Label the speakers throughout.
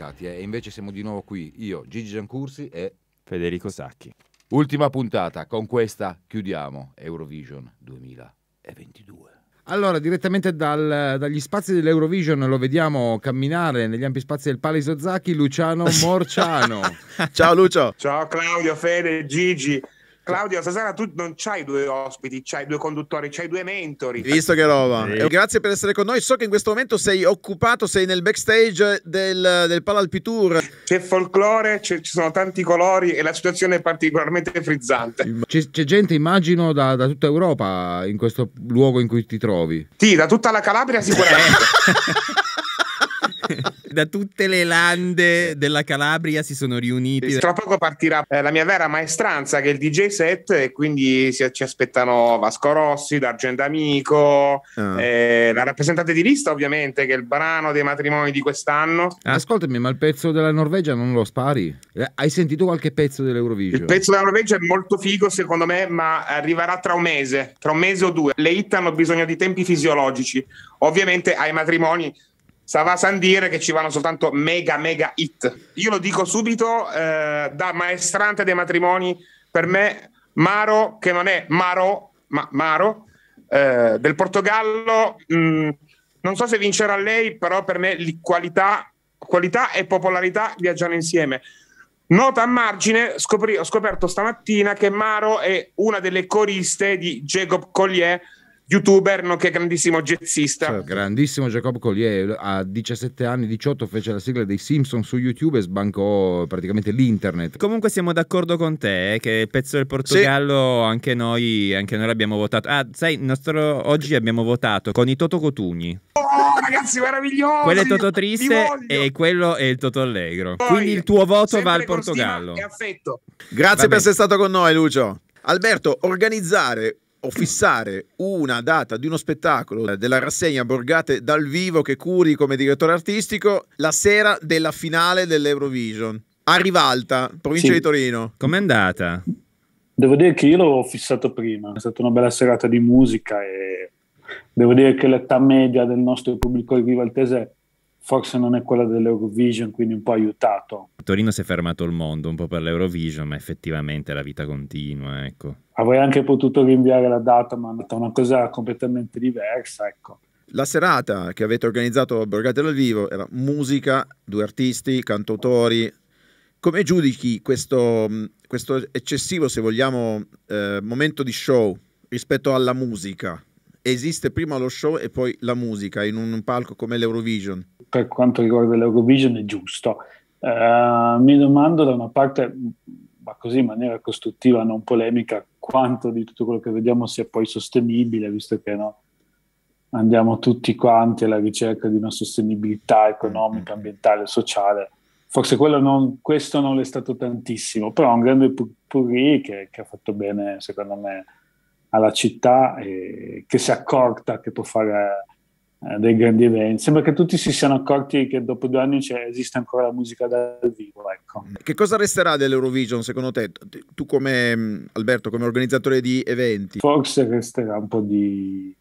Speaker 1: mercati eh? e invece siamo di nuovo qui, io, Gigi Giancursi e Federico Sacchi. Ultima puntata, con questa chiudiamo Eurovision 2022. Allora, direttamente dal, dagli spazi dell'Eurovision lo vediamo camminare negli ampi spazi del Palazzo Zacchi,
Speaker 2: Luciano Morciano. Ciao Lucio.
Speaker 3: Ciao Claudio, Fede, Gigi. Certo. Claudio, stasera tu non c'hai due ospiti, c'hai due conduttori, c'hai due mentori. Visto
Speaker 2: che roba. Sì. Eh, grazie
Speaker 3: per essere con noi. So che in questo momento sei occupato, sei nel backstage del, del Palalpi Tour. C'è folklore, ci sono tanti colori e la situazione è particolarmente frizzante.
Speaker 1: C'è, gente, immagino, da, da, tutta Europa in questo luogo in cui ti trovi. Sì, da tutta
Speaker 3: la Calabria sicuramente. da tutte le lande della Calabria si sono riuniti. Tra poco partirà eh, la mia vera maestranza che è il DJ set e quindi si, ci aspettano Vasco Rossi, D'Argento Amico, oh. eh, la rappresentante di lista ovviamente che è il brano dei matrimoni di quest'anno.
Speaker 1: Ah. Ascoltami, ma il pezzo della Norvegia non lo spari? Eh, hai sentito qualche pezzo dell'Eurovision? Il pezzo
Speaker 3: della Norvegia è molto figo secondo me, ma arriverà tra un mese, tra un mese o due. Le hit hanno bisogno di tempi fisiologici. Ovviamente ai matrimoni Stava a San dire che ci vanno soltanto mega, mega hit. Io lo dico subito, eh, da maestrante dei matrimoni, per me Maro, che non è Maro, ma Maro, eh, del Portogallo, mh, mm, non so se vincerà lei, però per me qualità, qualità e popolarità viaggiano insieme. Nota a margine, scopri, ho scoperto stamattina che Maro è una delle coriste di Jacob Collier, youtuber nonché grandissimo jazzista. Cioè,
Speaker 1: grandissimo Jacob Collier, eh, a 17 anni, 18 fece la sigla dei Simpson su YouTube e sbancò praticamente l'internet. Comunque siamo d'accordo con te
Speaker 4: eh, che il pezzo del
Speaker 1: Portogallo
Speaker 4: sì. anche, noi, anche noi l'abbiamo votato. Ah, sai, nostro, oggi abbiamo votato con i Toto Cotugni.
Speaker 3: Oh, ragazzi, meraviglioso! Quello è Toto Triste
Speaker 4: e quello è il Toto Allegro.
Speaker 5: Poi, Quindi il tuo voto va al
Speaker 2: Portogallo. Grazie va per essere stato con noi, Lucio. Alberto, organizzare o fissare una data di uno spettacolo eh, della rassegna Borgate dal vivo che curi come direttore artistico la sera della finale dell'Eurovision
Speaker 6: a Rivalta,
Speaker 2: provincia sì. di Torino. Com'è andata?
Speaker 6: Devo dire che io l'avevo fissato prima, è stata una bella serata di musica e devo dire che l'età media del nostro pubblico rivaltese forse non è quella dell'Eurovision, quindi un po' aiutato.
Speaker 4: Torino si è fermato il mondo un po' per l'Eurovision, ma effettivamente la vita continua, ecco.
Speaker 6: Avrei anche potuto rinviare la data, ma è andata una cosa completamente diversa, ecco.
Speaker 2: La serata che avete organizzato a Borgatello al Vivo era musica, due artisti, cantautori. Come giudichi questo, questo eccessivo, se vogliamo, eh, momento di show rispetto alla musica? Esiste prima lo show e poi la musica in un palco come l'Eurovision?
Speaker 6: per quanto riguarda l'Eurovision è giusto. Eh, mi domando da una parte, ma così in maniera costruttiva, non polemica, quanto di tutto quello che vediamo sia poi sostenibile, visto che no, andiamo tutti quanti alla ricerca di una sostenibilità economica, mm-hmm. ambientale, sociale. Forse non, questo non è stato tantissimo, però è un grande purri che, che ha fatto bene, secondo me, alla città e che si è accorta che può fare eh, dei grandi eventi. Sembra che tutti si siano accorti che dopo due anni esiste ancora la musica dal vivo.
Speaker 2: Ecco. Che cosa resterà dell'Eurovision secondo te? Tu come mm, Alberto, come organizzatore
Speaker 6: di eventi? Forse resterà un po' di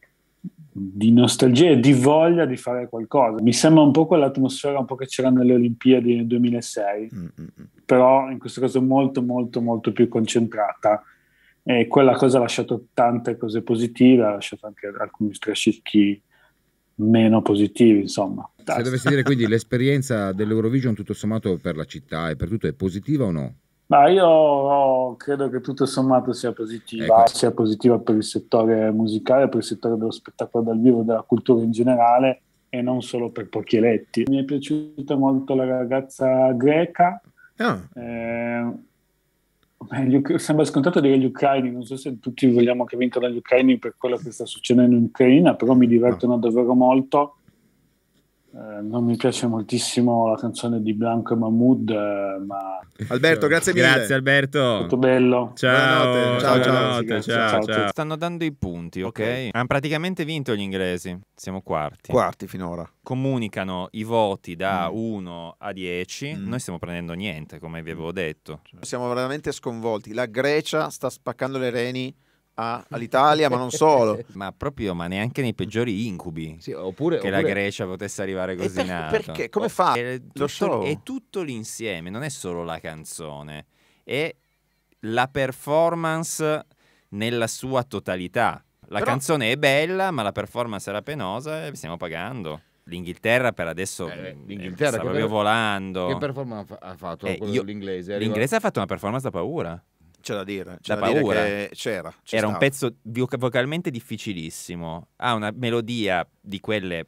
Speaker 6: di nostalgia e di voglia di fare qualcosa. Mi sembra un po' quell'atmosfera un po' che c'era nelle Olimpiadi nel 2006, mm-hmm. Mm. però in questo caso molto molto molto più concentrata e quella cosa ha lasciato tante cose positive, ha lasciato anche alcuni strascichi meno positivi, insomma. Se dovessi
Speaker 1: dire quindi l'esperienza dell'Eurovision tutto sommato per la città e per tutto è positiva o no?
Speaker 6: Ma io credo che tutto sommato sia positiva, ecco. sia positiva per il settore musicale, per il settore dello spettacolo dal vivo, della cultura in generale e non solo per pochi eletti. Mi è piaciuta molto la ragazza greca, oh. eh, sembra scontato dire gli ucraini, non so se tutti vogliamo che vincano gli ucraini per quello che sta succedendo in Ucraina, però mi divertono davvero molto eh, non mi piace moltissimo la canzone di Blanco e Mahmood, eh, ma... Alberto, grazie mille. Grazie
Speaker 4: Alberto. Molto bello. Ciao. Ciao, ciao, ciao, ciao, ciao, Stanno dando i punti, ok? okay. Hanno praticamente vinto gli inglesi. Siamo quarti. Quarti finora. Comunicano i voti da mm. 1 a 10. Mm. Noi stiamo prendendo niente, come vi avevo detto.
Speaker 2: Siamo veramente sconvolti. La Grecia sta spaccando le reni all'Italia, ma non solo.
Speaker 4: ma proprio, ma neanche nei peggiori incubi. Sì, oppure, che oppure... la Grecia potesse arrivare così per, in alto. Perché?
Speaker 2: Come fa? È tutto, è tutto
Speaker 4: l'insieme, non è solo la canzone. È la performance nella sua totalità. La Però... canzone è bella, ma la performance era penosa e stiamo pagando. L'Inghilterra per adesso eh, eh sta proprio volando. Che
Speaker 2: performance ha fatto eh, io, L'inglese ha
Speaker 4: fatto una performance da paura.
Speaker 2: C'è da dire, c'è da, da paura. Dire
Speaker 4: c'era. Era stava. un pezzo vocalmente difficilissimo. Ha una melodia di quelle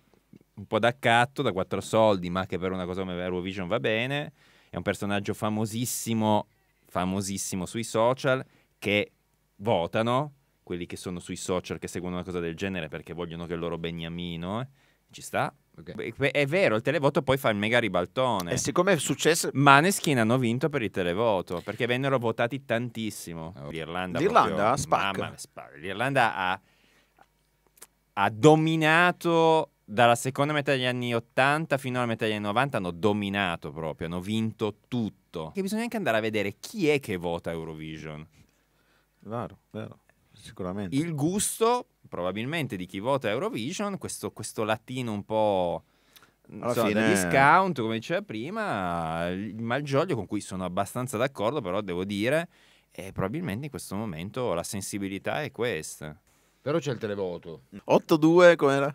Speaker 4: un po' d'accatto, da quattro soldi, ma che per una cosa come Eurovision va bene. È un personaggio famosissimo, famosissimo sui social, che votano, quelli che sono sui social che seguono una cosa del genere perché vogliono che il loro beniamino, eh, ci sta, Okay. È vero, il televoto poi fa il mega ribaltone. E siccome è successo... Maneskin hanno vinto per il televoto, perché vennero votati tantissimo. Oh. L'Irlanda... L'Irlanda proprio, L'Irlanda ha, ha dominato dalla seconda metà degli anni 80 fino alla metà degli anni 90 hanno dominato proprio, hanno vinto tutto. Che bisogna anche andare a vedere chi è che vota Eurovision. Vero, vero, sicuramente. Il gusto probabilmente di chi vota Eurovision, questo, questo latino un po'
Speaker 2: alla so, fine... discount,
Speaker 4: come diceva prima, il Malgioglio con cui sono abbastanza d'accordo, però devo dire, eh, probabilmente in questo momento la sensibilità è questa. Però c'è il televoto.
Speaker 2: 8-2 com'era?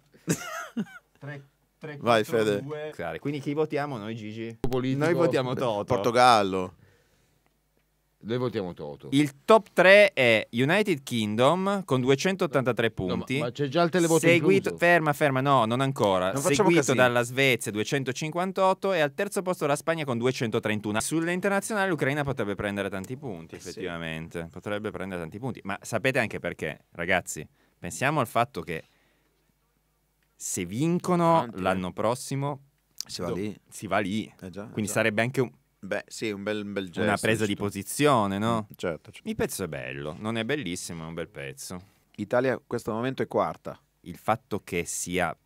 Speaker 4: 3 3 Vai Fede. Quindi chi votiamo noi Gigi? Politico. Noi votiamo Toto.
Speaker 1: Portogallo. Noi votiamo Toto. Il
Speaker 4: top 3 è United Kingdom con 283 punti. No, ma, ma c'è già il televoto seguito, Ferma, ferma, no, non ancora. Non seguito dalla Svezia 258 e al terzo posto la Spagna con 231. Sull'internazionale l'Ucraina potrebbe prendere tanti punti, eh effettivamente. Sì. Potrebbe prendere tanti punti. Ma sapete anche perché, ragazzi? Pensiamo al fatto che se vincono eh. l'anno prossimo si va lì. Si va lì. Eh già, eh Quindi eh sarebbe anche un Beh, sì, un bel, un bel gesto. Una presa di posizione, no? Mm, certo, certo. Il pezzo è bello, non è bellissimo, è un bel pezzo. Italia in questo momento è quarta. Il fatto che sia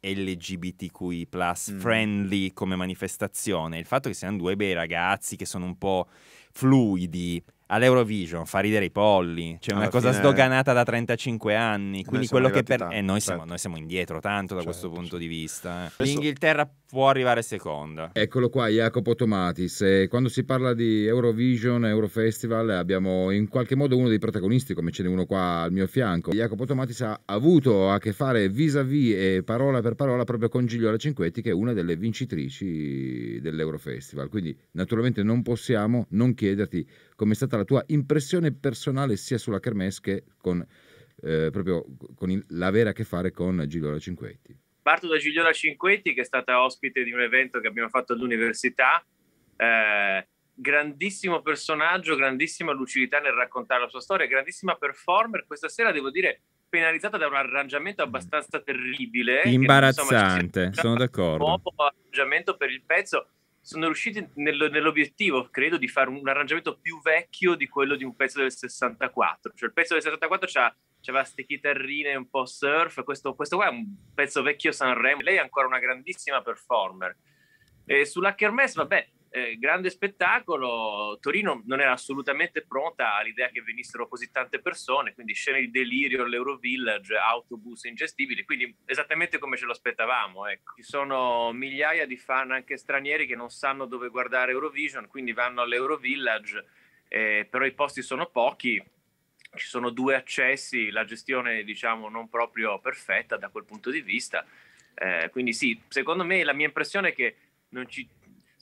Speaker 4: LGBTQI mm. friendly come manifestazione, il fatto che siano due bei ragazzi che sono un po' fluidi, all'Eurovision fa ridere i polli, cioè una cosa fine... sdoganata da 35 anni, quindi quello che per... Tanto, eh, noi, certo. siamo, noi, siamo, indietro tanto da certo, questo punto certo. di vista. Eh. L'Inghilterra può arrivare seconda. Eccolo qua Jacopo
Speaker 1: Tomatis, quando si parla di Eurovision, Eurofestival, abbiamo in qualche modo uno dei protagonisti, come ce n'è uno qua al mio fianco. Jacopo Tomatis ha avuto a che fare vis-à-vis e parola per parola proprio con Gigliola Cinquetti, che è una delle vincitrici dell'Eurofestival, quindi naturalmente non possiamo non chiederti come è stata la la tua impressione personale sia sulla Kermesse che con, eh, proprio con il, l'avere a che fare con Gigliola Cinquetti.
Speaker 5: Parto da Gigliola Cinquetti che è stata ospite di un evento che abbiamo fatto all'università. Eh, grandissimo personaggio, grandissima lucidità nel raccontare la sua storia, grandissima performer. Questa sera devo dire penalizzata da un arrangiamento mm. abbastanza terribile. Imbarazzante, che, insomma, sono d'accordo. Un nuovo arrangiamento per il pezzo sono riusciti nel, nell'obiettivo, credo, di fare un arrangiamento più vecchio di quello di un pezzo del 64. Cioè il pezzo del 64 c'ha c'aveva queste chitarrine un po' surf, questo, questo, qua è un pezzo vecchio Sanremo, lei è ancora una grandissima performer. E sulla Kermesse, vabbè, eh, grande spettacolo. Torino non era assolutamente pronta all'idea che venissero così tante persone, quindi scene di delirio all'Eurovillage, autobus ingestibili, quindi esattamente come ce lo aspettavamo. Ecco. Ci sono migliaia di fan anche stranieri che non sanno dove guardare Eurovision, quindi vanno all'Eurovillage, eh, però i posti sono pochi. Ci sono due accessi, la gestione diciamo non proprio perfetta da quel punto di vista. Eh, quindi sì, secondo me la mia impressione è che non ci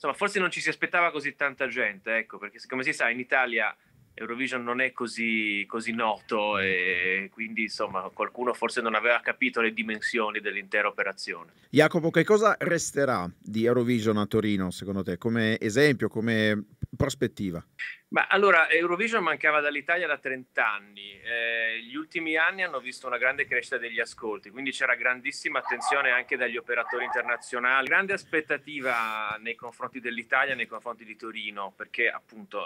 Speaker 5: insomma, forse non ci si aspettava così tanta gente, ecco, perché come si sa in Italia Eurovision non è così, così noto e quindi insomma qualcuno forse non aveva capito le dimensioni dell'intera operazione.
Speaker 2: Jacopo, che cosa resterà di Eurovision a Torino secondo te come esempio, come prospettiva?
Speaker 5: Ma allora, Eurovision mancava dall'Italia da 30 anni. Eh, gli ultimi anni hanno visto una grande crescita degli ascolti, quindi c'era grandissima attenzione anche dagli operatori internazionali, grande aspettativa nei confronti dell'Italia, nei confronti di Torino, perché appunto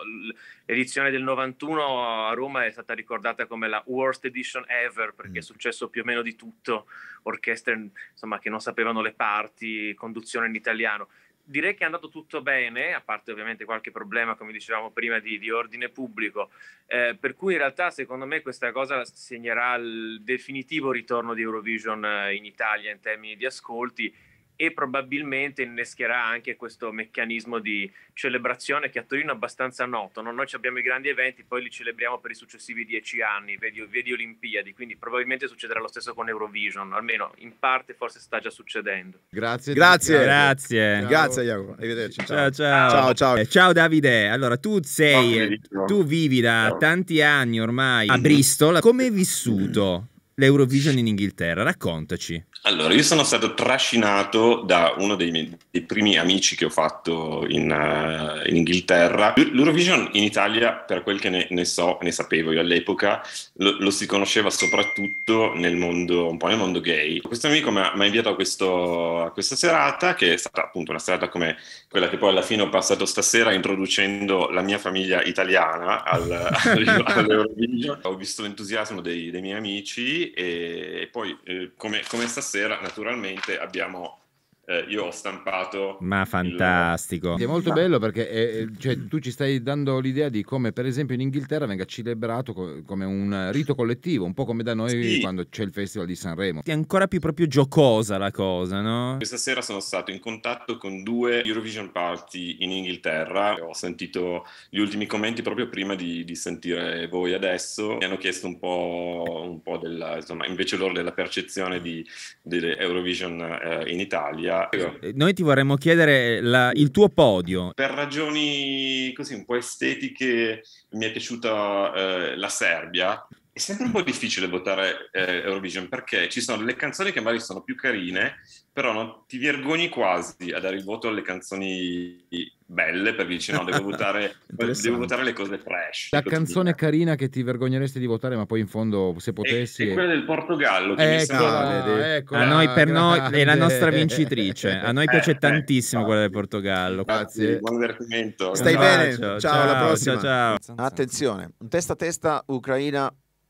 Speaker 5: l'edizione del 91 a Roma è stata ricordata come la worst edition ever, perché è mm. successo più o meno di tutto, orchestre insomma, che non sapevano le parti, conduzione in italiano direi che è andato tutto bene, a parte ovviamente qualche problema, come dicevamo prima, di, di ordine pubblico, eh, per cui in realtà secondo me questa cosa segnerà il definitivo ritorno di Eurovision eh, in Italia in termini di ascolti e probabilmente innescherà anche questo meccanismo di celebrazione che a Torino è abbastanza noto. No? Noi abbiamo i grandi eventi, poi li celebriamo per i successivi dieci anni, vedi, vedi Olimpiadi, quindi probabilmente succederà lo stesso con Eurovision, almeno in parte
Speaker 1: forse sta già succedendo.
Speaker 2: Grazie. Grazie. Grazie. Grazie Jacopo, arrivederci. Ciao. Ciao, ciao.
Speaker 1: ciao,
Speaker 4: ciao. Eh, ciao Davide, allora tu sei, no, tu vivi da no. tanti anni ormai a Bristol, come hai vissuto l'Eurovision in Inghilterra? Raccontaci.
Speaker 7: Allora, io sono stato trascinato da uno dei, miei, dei primi amici che ho fatto in, uh, in, Inghilterra. L'Eurovision in Italia, per quel che ne, ne so, ne sapevo io all'epoca, lo, lo, si conosceva soprattutto nel mondo, un po' nel mondo gay. Questo amico mi ha, inviato a, questo, a, questa serata, che è stata appunto una serata come quella che poi alla fine ho passato stasera introducendo la mia famiglia italiana al, all'Eurovision. Ho visto l'entusiasmo dei, dei miei amici e, e poi eh, come, come stasera sera naturalmente abbiamo eh, io ho stampato.
Speaker 4: Ma fantastico!
Speaker 1: Il... È molto bello perché è, eh, eh, cioè, tu ci stai dando l'idea di come, per esempio, in Inghilterra venga celebrato co- come un rito collettivo, un po' come da noi sì. quando c'è il Festival di Sanremo.
Speaker 4: È ancora più proprio giocosa la cosa, no?
Speaker 1: Questa
Speaker 7: sera sono stato in contatto con due Eurovision Party in Inghilterra. Ho sentito gli ultimi commenti proprio prima di, di sentire voi adesso. Mi hanno chiesto un po', un po della, insomma, invece loro della percezione di, Eurovision eh, in Italia allora,
Speaker 4: eh, noi ti vorremmo chiedere la, il tuo podio.
Speaker 7: Per ragioni così un po' estetiche mi è piaciuta eh, la Serbia, è sempre un po' difficile votare eh, Eurovision perché ci sono delle canzoni che magari sono più carine, però non, ti vergogni quasi a dare il voto alle canzoni belle perché dici no, devo votare, devo votare le cose trash.
Speaker 1: La canzone dire. carina che ti vergogneresti di votare, ma poi in fondo se potessi... È, è quella
Speaker 7: del Portogallo. Che ecco, sembra... Ah, ecco, a noi, per noi è la nostra vincitrice,
Speaker 2: a noi piace eh, eh
Speaker 4: tantissimo eh, quella del Portogallo. Grazie,
Speaker 7: buon divertimento. Stai ciao, bene, ciao, ciao, alla prossima.
Speaker 2: Ciao, ciao. Attenzione, un testa a testa Ucraina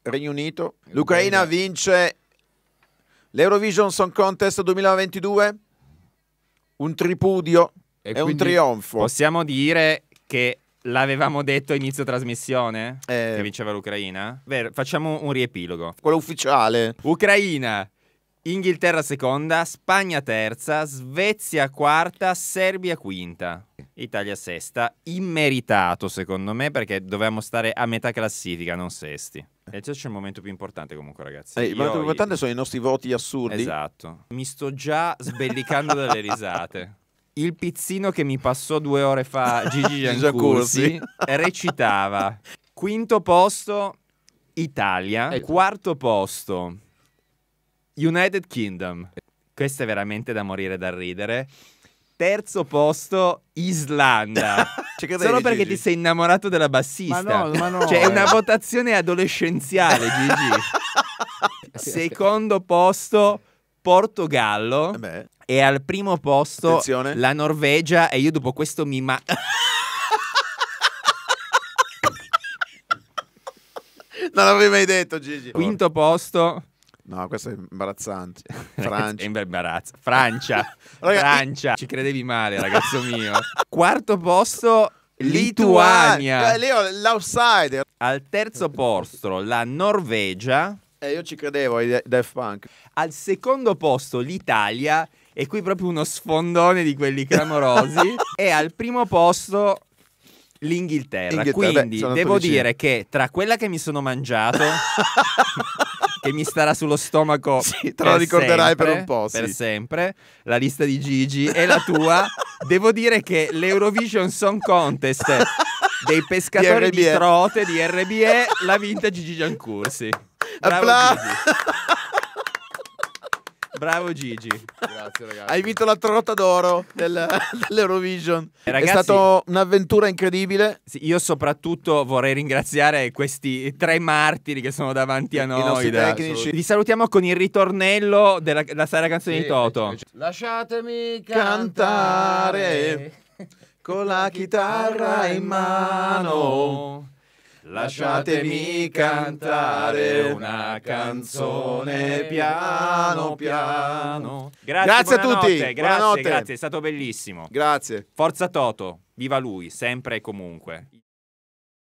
Speaker 2: Regno Unito. L'Ucraina vince l'Eurovision Song Contest 2022. Un tripudio e, e un trionfo. Possiamo
Speaker 4: dire che l'avevamo detto a inizio trasmissione eh. che vinceva l'Ucraina? Vero, facciamo un riepilogo. Quello ufficiale. Ucraina, Inghilterra seconda, Spagna terza, Svezia quarta, Serbia quinta, Italia sesta, immeritato secondo me perché dovevamo stare a metà classifica, non sesti. E cioè c'è il momento più importante comunque ragazzi. Eh, il momento più importante
Speaker 2: sono i nostri voti assurdi. Esatto. Mi
Speaker 4: sto già sbellicando dalle risate.
Speaker 2: Il pizzino
Speaker 4: che mi passò due ore fa Gigi Giancursi recitava. Quinto posto Italia. Eh. Quarto posto United Kingdom. Questo è veramente da morire dal ridere. Terzo posto, Islanda. Cioè, Solo perché Gigi? ti sei innamorato della bassista. Ma no, ma no. Cioè, è una votazione adolescenziale, Gigi. Secondo posto, Portogallo. Eh beh. E al primo posto, Attenzione. la Norvegia. E io dopo questo mi... Ma-
Speaker 2: non l'avrei mai detto, Gigi. Quinto posto, No, questo è imbarazzante. Francia. è
Speaker 4: imbarazzo. Francia. Francia. Ci credevi male, ragazzo mio. Quarto posto, Lituania. Eh, Leo, l'outsider. Al terzo posto, la Norvegia. Eh, io ci credevo ai Def Punk. Al secondo posto, l'Italia. E qui proprio uno sfondone di quelli clamorosi. e al primo posto, l'Inghilterra. Quindi beh, devo dire che tra quella che mi sono mangiato che mi starà sullo stomaco. Sì, te lo ricorderai sempre, per un po'. Sì. Per sempre. La lista di Gigi e la tua. Devo dire che l'Eurovision Song Contest dei pescatori di, di trote di RBE l'ha vinta Gigi Giancursi. Bravo Gigi. Bravo Gigi. Grazie
Speaker 2: ragazzi. Hai vinto la trota d'oro del, dell'Eurovision. Eh, ragazzi, È stata
Speaker 4: un'avventura incredibile. Sì, io soprattutto vorrei ringraziare questi tre martiri che sono davanti a noi. I da, tecnici. Vi salutiamo con il ritornello della, della Sara Canzone sì, di Toto. Eh, cioè,
Speaker 2: lasciatemi cantare con la chitarra in mano Lasciatemi cantare una canzone piano piano. Grazie, grazie a tutti. Grazie, grazie,
Speaker 4: è stato bellissimo. Grazie. Forza Toto, viva lui, sempre e comunque.